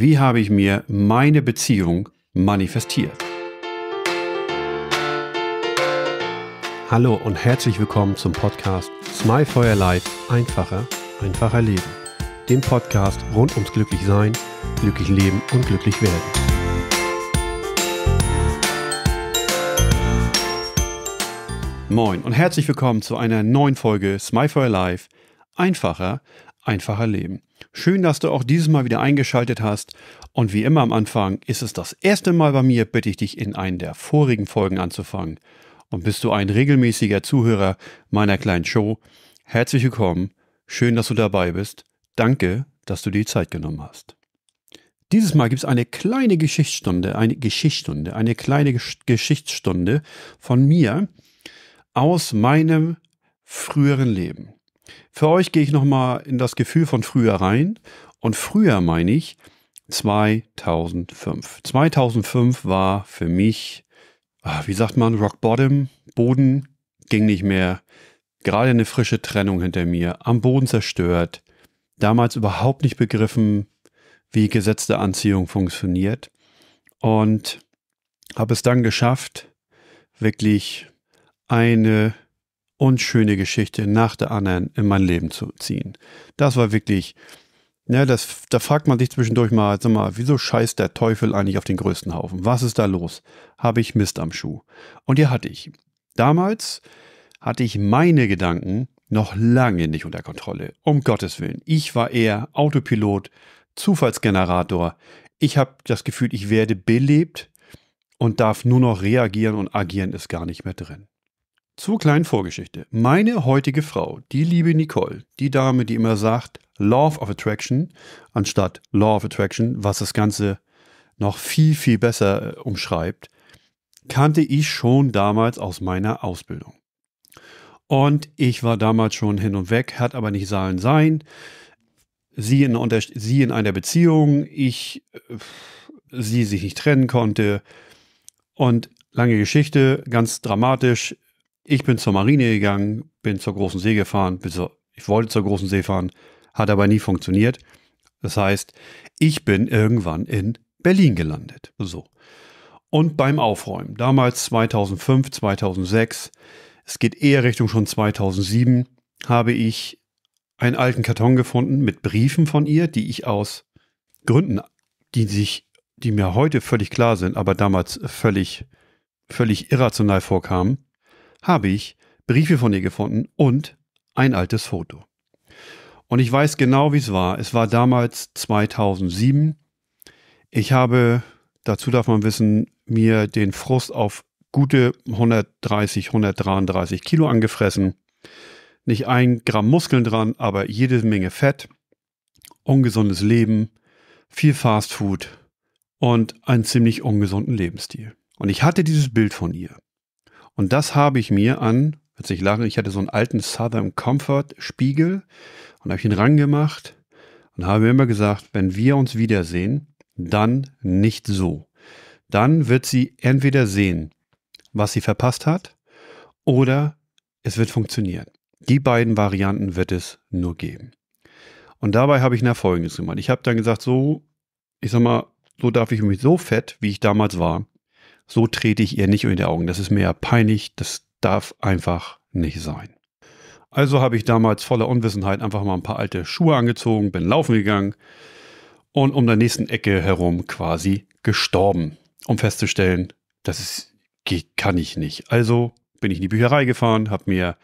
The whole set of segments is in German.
wie habe ich mir meine Beziehung manifestiert? Hallo und herzlich willkommen zum Podcast Smile for Your Life einfacher, einfacher Leben. Dem Podcast rund ums Glücklichsein, glücklich leben und glücklich werden. Moin und herzlich willkommen zu einer neuen Folge Smile for Your Life einfacher, einfacher Leben. Schön, dass du auch dieses Mal wieder eingeschaltet hast. Und wie immer am Anfang ist es das erste Mal bei mir, bitte ich dich in einen der vorigen Folgen anzufangen. Und bist du ein regelmäßiger Zuhörer meiner kleinen Show, herzlich willkommen. Schön, dass du dabei bist. Danke, dass du dir Zeit genommen hast. Dieses Mal gibt es eine kleine Geschichtsstunde, eine Geschichtsstunde, eine kleine Geschichtsstunde von mir aus meinem früheren Leben. Für euch gehe ich nochmal in das Gefühl von früher rein. Und früher meine ich 2005. 2005 war für mich, ah, wie sagt man, Rock Bottom, Boden ging nicht mehr. Gerade eine frische Trennung hinter mir, am Boden zerstört. Damals überhaupt nicht begriffen, wie gesetzte Anziehung funktioniert. Und habe es dann geschafft, wirklich eine und schöne Geschichte nach der anderen in mein Leben zu ziehen. Das war wirklich, ja, ne, das, da fragt man sich zwischendurch mal, sag mal, wieso scheißt der Teufel eigentlich auf den größten Haufen? Was ist da los? Habe ich Mist am Schuh? Und hier hatte ich. Damals hatte ich meine Gedanken noch lange nicht unter Kontrolle. Um Gottes Willen. Ich war eher Autopilot, Zufallsgenerator. Ich habe das Gefühl, ich werde belebt und darf nur noch reagieren und agieren ist gar nicht mehr drin. Zur kleinen Vorgeschichte. Meine heutige Frau, die liebe Nicole, die Dame, die immer sagt, Love of Attraction, anstatt Law of Attraction, was das Ganze noch viel, viel besser äh, umschreibt, kannte ich schon damals aus meiner Ausbildung. Und ich war damals schon hin und weg, hat aber nicht Saalen sein. Sie in, unter, sie in einer Beziehung, ich, äh, sie sich nicht trennen konnte. Und lange Geschichte, ganz dramatisch. Ich bin zur Marine gegangen, bin zur großen See gefahren, zur, ich wollte zur großen See fahren, hat aber nie funktioniert. Das heißt, ich bin irgendwann in Berlin gelandet. So. Und beim Aufräumen, damals 2005, 2006, es geht eher Richtung schon 2007, habe ich einen alten Karton gefunden mit Briefen von ihr, die ich aus Gründen, die sich, die mir heute völlig klar sind, aber damals völlig, völlig irrational vorkamen, habe ich Briefe von ihr gefunden und ein altes Foto. Und ich weiß genau, wie es war. Es war damals 2007. Ich habe, dazu darf man wissen, mir den Frust auf gute 130, 133 Kilo angefressen. Nicht ein Gramm Muskeln dran, aber jede Menge Fett. Ungesundes Leben, viel Fast Food und einen ziemlich ungesunden Lebensstil. Und ich hatte dieses Bild von ihr. Und das habe ich mir an, wird sich lachen, ich hatte so einen alten Southern Comfort Spiegel und habe ich ihn rangemacht und habe mir immer gesagt, wenn wir uns wiedersehen, dann nicht so. Dann wird sie entweder sehen, was sie verpasst hat, oder es wird funktionieren. Die beiden Varianten wird es nur geben. Und dabei habe ich nach Folgendes gemacht. Ich habe dann gesagt, so, ich sag mal, so darf ich mich so fett, wie ich damals war, so trete ich ihr nicht in die Augen. Das ist mir ja peinlich, das darf einfach nicht sein. Also habe ich damals voller Unwissenheit einfach mal ein paar alte Schuhe angezogen, bin laufen gegangen und um der nächsten Ecke herum quasi gestorben, um festzustellen, das ist, geht, kann ich nicht. Also bin ich in die Bücherei gefahren, habe mir,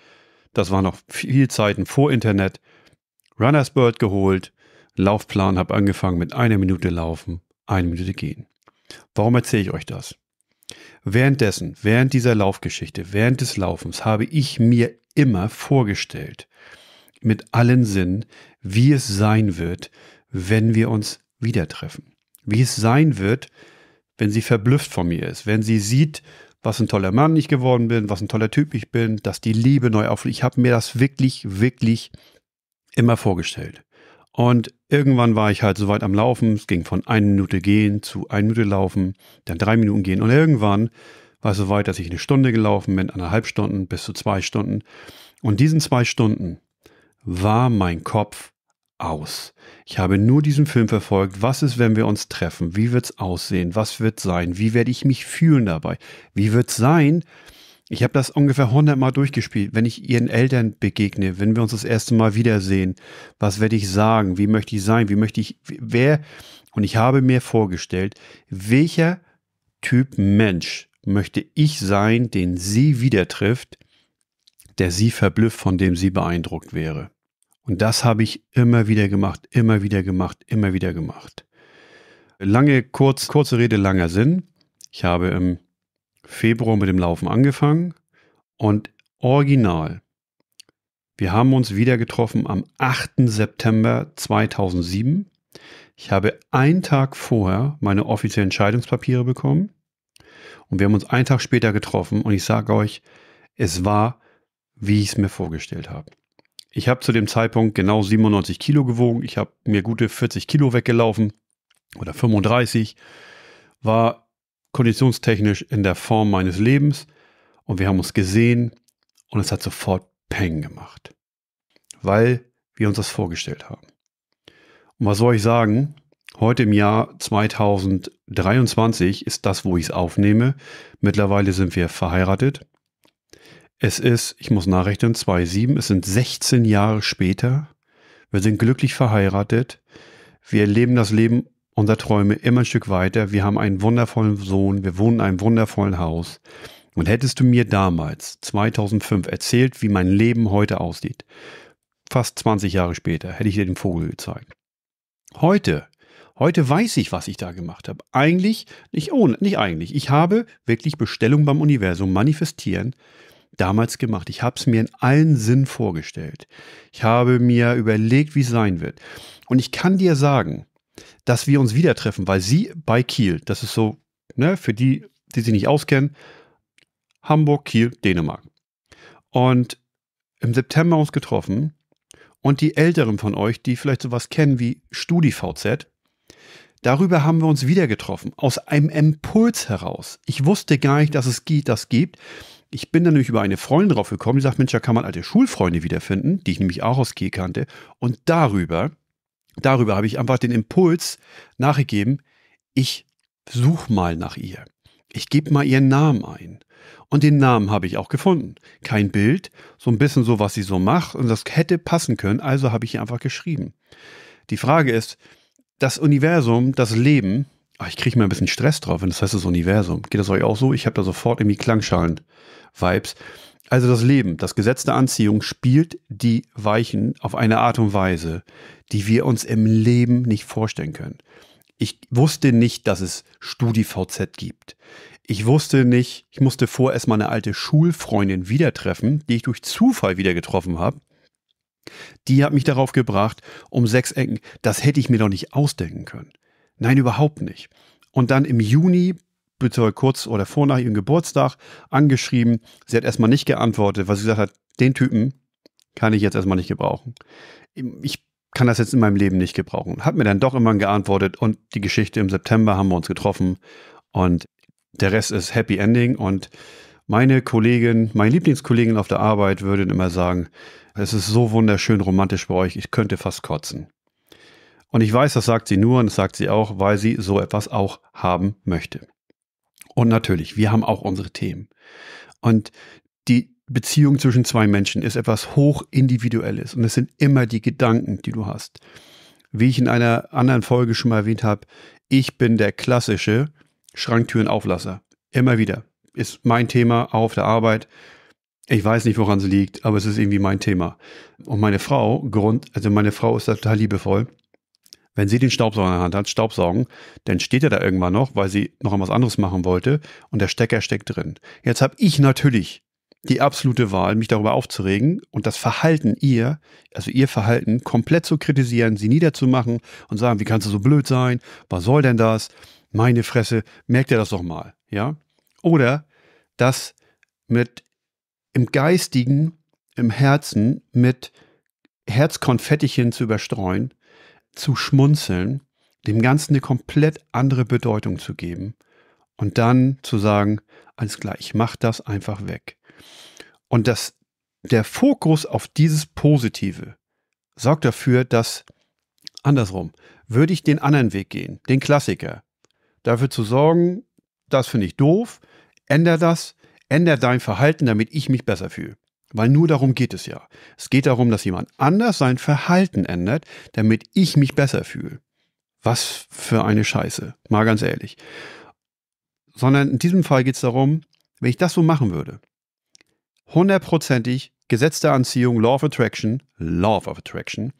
das war noch viel Zeiten vor Internet, Runner's Bird geholt, Laufplan, habe angefangen mit einer Minute laufen, eine Minute gehen. Warum erzähle ich euch das? Währenddessen, während dieser Laufgeschichte, während des Laufens habe ich mir immer vorgestellt, mit allen Sinnen, wie es sein wird, wenn wir uns wieder treffen. Wie es sein wird, wenn sie verblüfft von mir ist, wenn sie sieht, was ein toller Mann ich geworden bin, was ein toller Typ ich bin, dass die Liebe neu aufliegt. Ich habe mir das wirklich, wirklich immer vorgestellt. Und irgendwann war ich halt so weit am Laufen. Es ging von einer Minute gehen zu einer Minute laufen, dann drei Minuten gehen. Und irgendwann war es so weit, dass ich eine Stunde gelaufen bin, anderthalb Stunden bis zu zwei Stunden. Und diesen zwei Stunden war mein Kopf aus. Ich habe nur diesen Film verfolgt. Was ist, wenn wir uns treffen? Wie wird es aussehen? Was wird sein? Wie werde ich mich fühlen dabei? Wie wird es sein, ich habe das ungefähr 100 Mal durchgespielt. Wenn ich ihren Eltern begegne, wenn wir uns das erste Mal wiedersehen, was werde ich sagen? Wie möchte ich sein? Wie möchte ich, wer? Und ich habe mir vorgestellt, welcher Typ Mensch möchte ich sein, den sie wieder trifft, der sie verblüfft, von dem sie beeindruckt wäre. Und das habe ich immer wieder gemacht, immer wieder gemacht, immer wieder gemacht. Lange, kurz, kurze Rede, langer Sinn. Ich habe im Februar mit dem Laufen angefangen und original. Wir haben uns wieder getroffen am 8. September 2007. Ich habe einen Tag vorher meine offiziellen Scheidungspapiere bekommen und wir haben uns einen Tag später getroffen und ich sage euch, es war, wie ich es mir vorgestellt habe. Ich habe zu dem Zeitpunkt genau 97 Kilo gewogen. Ich habe mir gute 40 Kilo weggelaufen oder 35. War konditionstechnisch in der Form meines Lebens und wir haben uns gesehen und es hat sofort Peng gemacht, weil wir uns das vorgestellt haben. Und was soll ich sagen? Heute im Jahr 2023 ist das, wo ich es aufnehme. Mittlerweile sind wir verheiratet. Es ist, ich muss nachrechnen, 2,7, es sind 16 Jahre später. Wir sind glücklich verheiratet. Wir leben das Leben unsere Träume immer ein Stück weiter. Wir haben einen wundervollen Sohn, wir wohnen in einem wundervollen Haus. Und hättest du mir damals, 2005, erzählt, wie mein Leben heute aussieht, fast 20 Jahre später, hätte ich dir den Vogel gezeigt. Heute, heute weiß ich, was ich da gemacht habe. Eigentlich, nicht ohne, nicht eigentlich. Ich habe wirklich Bestellung beim Universum manifestieren damals gemacht. Ich habe es mir in allen Sinn vorgestellt. Ich habe mir überlegt, wie es sein wird. Und ich kann dir sagen, dass wir uns wieder treffen, weil sie bei Kiel, das ist so, ne, für die, die sich nicht auskennen, Hamburg, Kiel, Dänemark. Und im September uns getroffen und die Älteren von euch, die vielleicht sowas kennen wie StudiVZ, darüber haben wir uns wieder getroffen, aus einem Impuls heraus. Ich wusste gar nicht, dass es das gibt. Ich bin dann nämlich über eine Freundin drauf gekommen, die sagt, Mensch, da kann man alte Schulfreunde wiederfinden, die ich nämlich auch aus Kiel kannte. Und darüber darüber habe ich einfach den Impuls nachgegeben, ich suche mal nach ihr. Ich gebe mal ihren Namen ein. Und den Namen habe ich auch gefunden. Kein Bild, so ein bisschen so, was sie so macht. Und das hätte passen können, also habe ich ihr einfach geschrieben. Die Frage ist, das Universum, das Leben, ach, ich kriege mal ein bisschen Stress drauf, wenn das heißt das Universum. Geht das euch auch so? Ich habe da sofort irgendwie Klangschalen-Vibes. Also das Leben, das Gesetz der Anziehung spielt die Weichen auf eine Art und Weise, die wir uns im Leben nicht vorstellen können. Ich wusste nicht, dass es StudiVZ gibt. Ich wusste nicht, ich musste vorerst erst meine alte Schulfreundin wieder treffen, die ich durch Zufall wieder getroffen habe. Die hat mich darauf gebracht, um sechs Ecken. Das hätte ich mir doch nicht ausdenken können. Nein, überhaupt nicht. Und dann im Juni bitte kurz oder vor nach ihrem Geburtstag angeschrieben. Sie hat erstmal nicht geantwortet, weil sie gesagt hat, den Typen kann ich jetzt erstmal nicht gebrauchen. Ich kann das jetzt in meinem Leben nicht gebrauchen. Hat mir dann doch immer geantwortet und die Geschichte im September haben wir uns getroffen und der Rest ist Happy Ending und meine Kollegin, meine Lieblingskollegin auf der Arbeit würde immer sagen, es ist so wunderschön romantisch bei euch, ich könnte fast kotzen. Und ich weiß, das sagt sie nur und das sagt sie auch, weil sie so etwas auch haben möchte. Und natürlich, wir haben auch unsere Themen. Und die Beziehung zwischen zwei Menschen ist etwas hochindividuelles. und es sind immer die Gedanken, die du hast. Wie ich in einer anderen Folge schon mal erwähnt habe, ich bin der klassische Schranktürenauflasser. Immer wieder. Ist mein Thema auf der Arbeit. Ich weiß nicht, woran es liegt, aber es ist irgendwie mein Thema. Und meine Frau, Grund, also meine Frau ist da total liebevoll. Wenn sie den Staubsauger in der Hand hat, Staubsaugen, dann steht er da irgendwann noch, weil sie noch etwas anderes machen wollte und der Stecker steckt drin. Jetzt habe ich natürlich die absolute Wahl, mich darüber aufzuregen und das Verhalten ihr, also ihr Verhalten, komplett zu kritisieren, sie niederzumachen und sagen, wie kannst du so blöd sein? Was soll denn das? Meine Fresse, merkt ihr das doch mal, ja? Oder das mit im Geistigen, im Herzen mit Herzkonfettchen zu überstreuen zu schmunzeln, dem Ganzen eine komplett andere Bedeutung zu geben und dann zu sagen, alles klar, ich mache das einfach weg. Und das, der Fokus auf dieses Positive sorgt dafür, dass andersrum, würde ich den anderen Weg gehen, den Klassiker, dafür zu sorgen, das finde ich doof, änder das, änder dein Verhalten, damit ich mich besser fühle. Weil nur darum geht es ja. Es geht darum, dass jemand anders sein Verhalten ändert, damit ich mich besser fühle. Was für eine Scheiße, mal ganz ehrlich. Sondern in diesem Fall geht es darum, wenn ich das so machen würde, hundertprozentig Gesetz der Anziehung, Law of Attraction, Law of Attraction,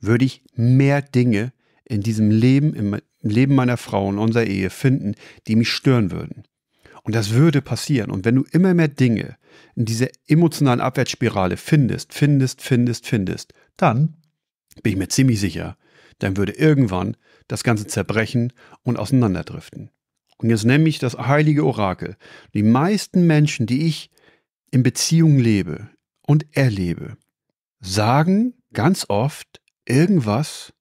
würde ich mehr Dinge in diesem Leben, im Leben meiner Frau und unserer Ehe finden, die mich stören würden. Und das würde passieren. Und wenn du immer mehr Dinge in dieser emotionalen Abwärtsspirale findest, findest, findest, findest, dann bin ich mir ziemlich sicher, dann würde irgendwann das Ganze zerbrechen und auseinanderdriften. Und jetzt nenne ich das heilige Orakel. Die meisten Menschen, die ich in Beziehungen lebe und erlebe, sagen ganz oft irgendwas,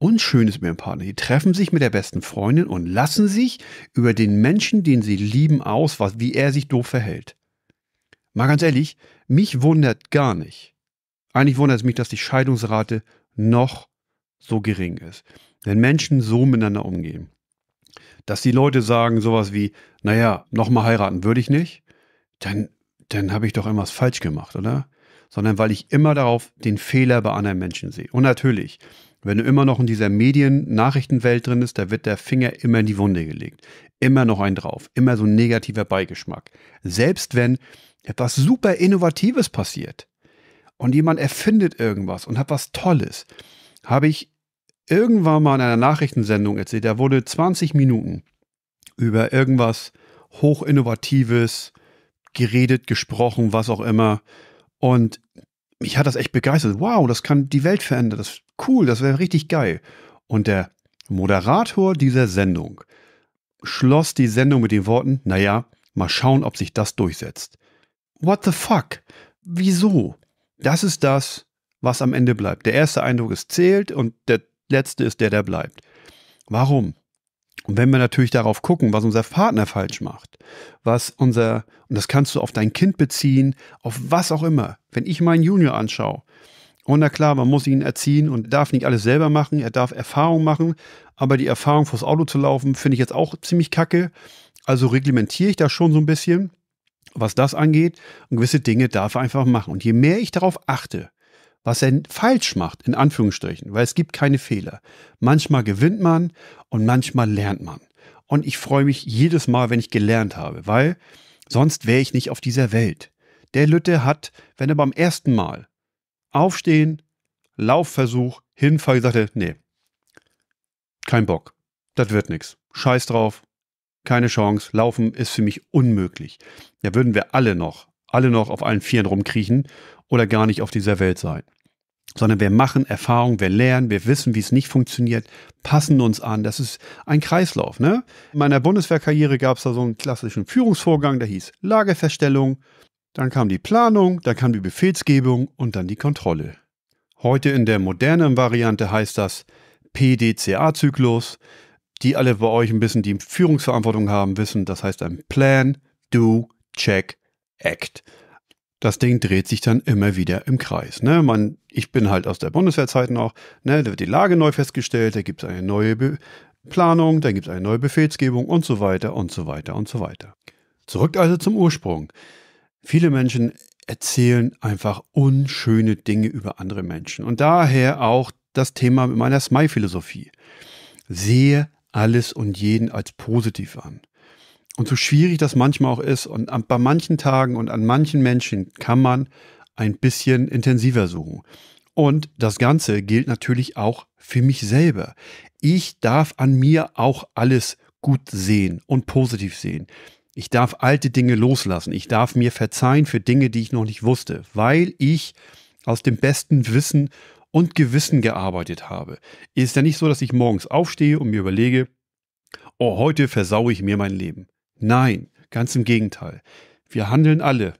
Unschönes mit dem Partner. Die treffen sich mit der besten Freundin und lassen sich über den Menschen, den sie lieben, aus, was, wie er sich doof verhält. Mal ganz ehrlich, mich wundert gar nicht. Eigentlich wundert es mich, dass die Scheidungsrate noch so gering ist. Wenn Menschen so miteinander umgehen, dass die Leute sagen sowas wie, naja, nochmal heiraten würde ich nicht, dann, dann habe ich doch irgendwas falsch gemacht, oder? sondern weil ich immer darauf den Fehler bei anderen Menschen sehe. Und natürlich, wenn du immer noch in dieser Medien-Nachrichtenwelt drin bist, da wird der Finger immer in die Wunde gelegt. Immer noch ein drauf, immer so ein negativer Beigeschmack. Selbst wenn etwas super Innovatives passiert und jemand erfindet irgendwas und hat was Tolles, habe ich irgendwann mal in einer Nachrichtensendung erzählt, da wurde 20 Minuten über irgendwas hochinnovatives geredet, gesprochen, was auch immer. Und mich hat das echt begeistert. Wow, das kann die Welt verändern. Das ist cool, das wäre richtig geil. Und der Moderator dieser Sendung schloss die Sendung mit den Worten, naja, mal schauen, ob sich das durchsetzt. What the fuck? Wieso? Das ist das, was am Ende bleibt. Der erste Eindruck ist zählt und der letzte ist der, der bleibt. Warum? Und wenn wir natürlich darauf gucken, was unser Partner falsch macht, was unser, und das kannst du auf dein Kind beziehen, auf was auch immer. Wenn ich meinen Junior anschaue, und oh, na klar, man muss ihn erziehen und darf nicht alles selber machen, er darf Erfahrung machen, aber die Erfahrung vors Auto zu laufen, finde ich jetzt auch ziemlich kacke. Also reglementiere ich das schon so ein bisschen, was das angeht. Und gewisse Dinge darf er einfach machen. Und je mehr ich darauf achte, was er falsch macht, in Anführungsstrichen, weil es gibt keine Fehler. Manchmal gewinnt man und manchmal lernt man. Und ich freue mich jedes Mal, wenn ich gelernt habe, weil sonst wäre ich nicht auf dieser Welt. Der Lütte hat, wenn er beim ersten Mal aufstehen, Laufversuch, Hinfall gesagt hat, nee, kein Bock, das wird nichts, Scheiß drauf, keine Chance, Laufen ist für mich unmöglich. Da würden wir alle noch alle noch auf allen Vieren rumkriechen oder gar nicht auf dieser Welt sein. Sondern wir machen Erfahrung, wir lernen, wir wissen, wie es nicht funktioniert, passen uns an. Das ist ein Kreislauf. Ne? In meiner Bundeswehrkarriere gab es da so einen klassischen Führungsvorgang, der hieß Lageverstellung. Dann kam die Planung, dann kam die Befehlsgebung und dann die Kontrolle. Heute in der modernen Variante heißt das PDCA-Zyklus. Die alle bei euch ein bisschen die Führungsverantwortung haben, wissen, das heißt ein Plan, Do, Check, Act. Das Ding dreht sich dann immer wieder im Kreis. Ne? Man, ich bin halt aus der Bundeswehrzeit noch, ne? da wird die Lage neu festgestellt, da gibt es eine neue Be Planung, da gibt es eine neue Befehlsgebung und so weiter und so weiter und so weiter. Zurück also zum Ursprung. Viele Menschen erzählen einfach unschöne Dinge über andere Menschen. Und daher auch das Thema mit meiner Smile-Philosophie. Sehe alles und jeden als positiv an. Und so schwierig das manchmal auch ist und an, bei manchen Tagen und an manchen Menschen kann man ein bisschen intensiver suchen. Und das Ganze gilt natürlich auch für mich selber. Ich darf an mir auch alles gut sehen und positiv sehen. Ich darf alte Dinge loslassen. Ich darf mir verzeihen für Dinge, die ich noch nicht wusste, weil ich aus dem besten Wissen und Gewissen gearbeitet habe. Ist ja nicht so, dass ich morgens aufstehe und mir überlege, oh, heute versaue ich mir mein Leben. Nein, ganz im Gegenteil. Wir handeln alle.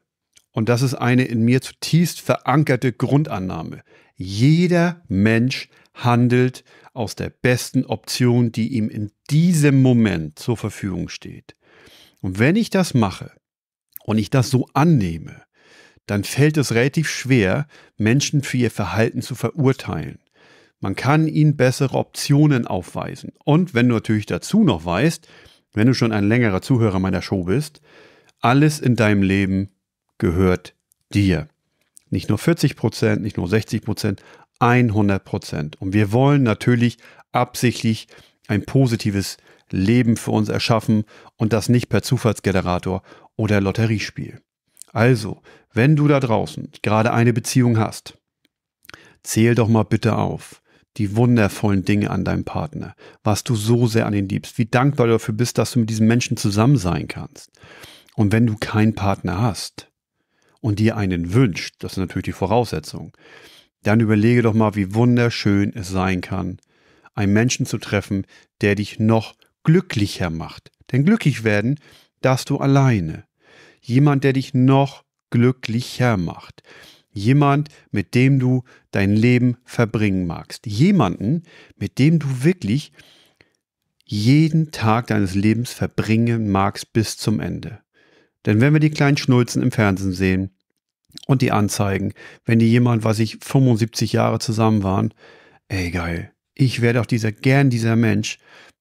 Und das ist eine in mir zutiefst verankerte Grundannahme. Jeder Mensch handelt aus der besten Option, die ihm in diesem Moment zur Verfügung steht. Und wenn ich das mache und ich das so annehme, dann fällt es relativ schwer, Menschen für ihr Verhalten zu verurteilen. Man kann ihnen bessere Optionen aufweisen. Und wenn du natürlich dazu noch weißt, wenn du schon ein längerer Zuhörer meiner Show bist, alles in deinem Leben gehört dir. Nicht nur 40 Prozent, nicht nur 60 Prozent, 100 Prozent. Und wir wollen natürlich absichtlich ein positives Leben für uns erschaffen und das nicht per Zufallsgenerator oder Lotteriespiel. Also, wenn du da draußen gerade eine Beziehung hast, zähl doch mal bitte auf die wundervollen Dinge an deinem Partner, was du so sehr an ihn liebst, wie dankbar du dafür bist, dass du mit diesem Menschen zusammen sein kannst. Und wenn du keinen Partner hast und dir einen wünscht, das ist natürlich die Voraussetzung, dann überlege doch mal, wie wunderschön es sein kann, einen Menschen zu treffen, der dich noch glücklicher macht. Denn glücklich werden darfst du alleine. Jemand, der dich noch glücklicher macht. Jemand, mit dem du dein Leben verbringen magst. Jemanden, mit dem du wirklich jeden Tag deines Lebens verbringen magst bis zum Ende. Denn wenn wir die kleinen Schnulzen im Fernsehen sehen und die Anzeigen, wenn die jemand, was ich 75 Jahre zusammen waren, ey geil, ich werde auch dieser gern dieser Mensch,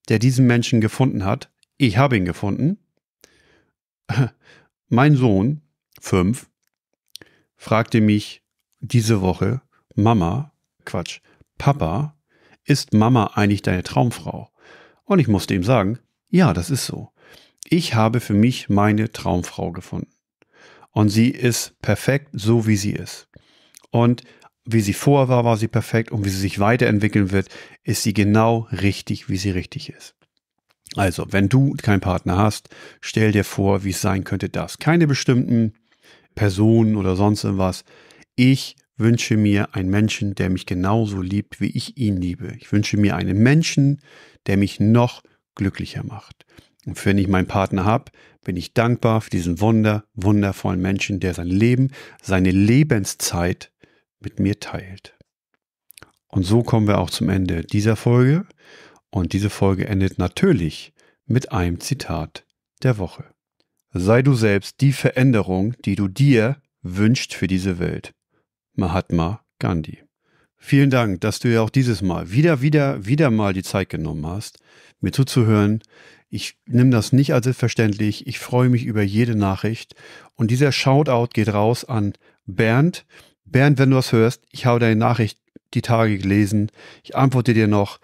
der diesen Menschen gefunden hat. Ich habe ihn gefunden. mein Sohn, fünf, fragte mich diese Woche, Mama, Quatsch, Papa, ist Mama eigentlich deine Traumfrau? Und ich musste ihm sagen, ja, das ist so. Ich habe für mich meine Traumfrau gefunden. Und sie ist perfekt, so wie sie ist. Und wie sie vorher war, war sie perfekt. Und wie sie sich weiterentwickeln wird, ist sie genau richtig, wie sie richtig ist. Also, wenn du keinen Partner hast, stell dir vor, wie es sein könnte, dass keine bestimmten Personen oder sonst irgendwas. Ich wünsche mir einen Menschen, der mich genauso liebt, wie ich ihn liebe. Ich wünsche mir einen Menschen, der mich noch glücklicher macht. Und wenn ich meinen Partner habe, bin ich dankbar für diesen wunder, wundervollen Menschen, der sein Leben, seine Lebenszeit mit mir teilt. Und so kommen wir auch zum Ende dieser Folge. Und diese Folge endet natürlich mit einem Zitat der Woche. Sei du selbst die Veränderung, die du dir wünscht für diese Welt. Mahatma Gandhi. Vielen Dank, dass du ja auch dieses Mal wieder, wieder, wieder mal die Zeit genommen hast, mir zuzuhören. Ich nehme das nicht als selbstverständlich. Ich freue mich über jede Nachricht. Und dieser Shoutout geht raus an Bernd. Bernd, wenn du das hörst, ich habe deine Nachricht die Tage gelesen. Ich antworte dir noch.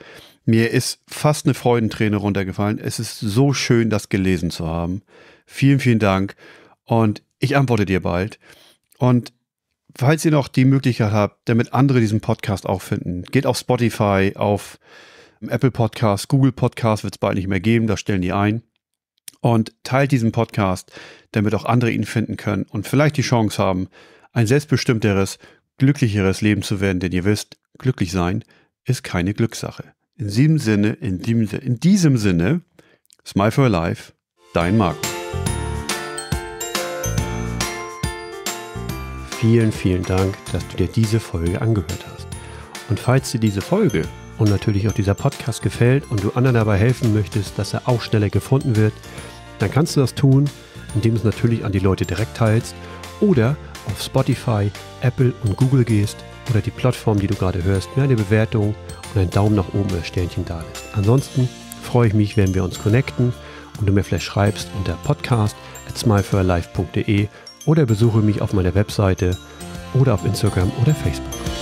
Mir ist fast eine Freudenträne runtergefallen. Es ist so schön, das gelesen zu haben. Vielen, vielen Dank. Und ich antworte dir bald. Und falls ihr noch die Möglichkeit habt, damit andere diesen Podcast auch finden, geht auf Spotify, auf Apple Podcast, Google Podcast wird es bald nicht mehr geben, da stellen die ein. Und teilt diesen Podcast, damit auch andere ihn finden können und vielleicht die Chance haben, ein selbstbestimmteres, glücklicheres Leben zu werden, denn ihr wisst, glücklich sein ist keine Glückssache. In diesem Sinne, in diesem, in diesem Sinne, Smile for Life, dein Markt. vielen, vielen Dank, dass du dir diese Folge angehört hast. Und falls dir diese Folge und natürlich auch dieser Podcast gefällt und du anderen dabei helfen möchtest, dass er auch schneller gefunden wird, dann kannst du das tun, indem du es natürlich an die Leute direkt teilst oder auf Spotify, Apple und Google gehst oder die Plattform, die du gerade hörst, mir eine Bewertung und einen Daumen nach oben oder Sternchen da lässt. Ansonsten freue ich mich, wenn wir uns connecten und du mir vielleicht schreibst unter podcast at smilefirlife.de oder besuche mich auf meiner Webseite oder auf Instagram oder Facebook.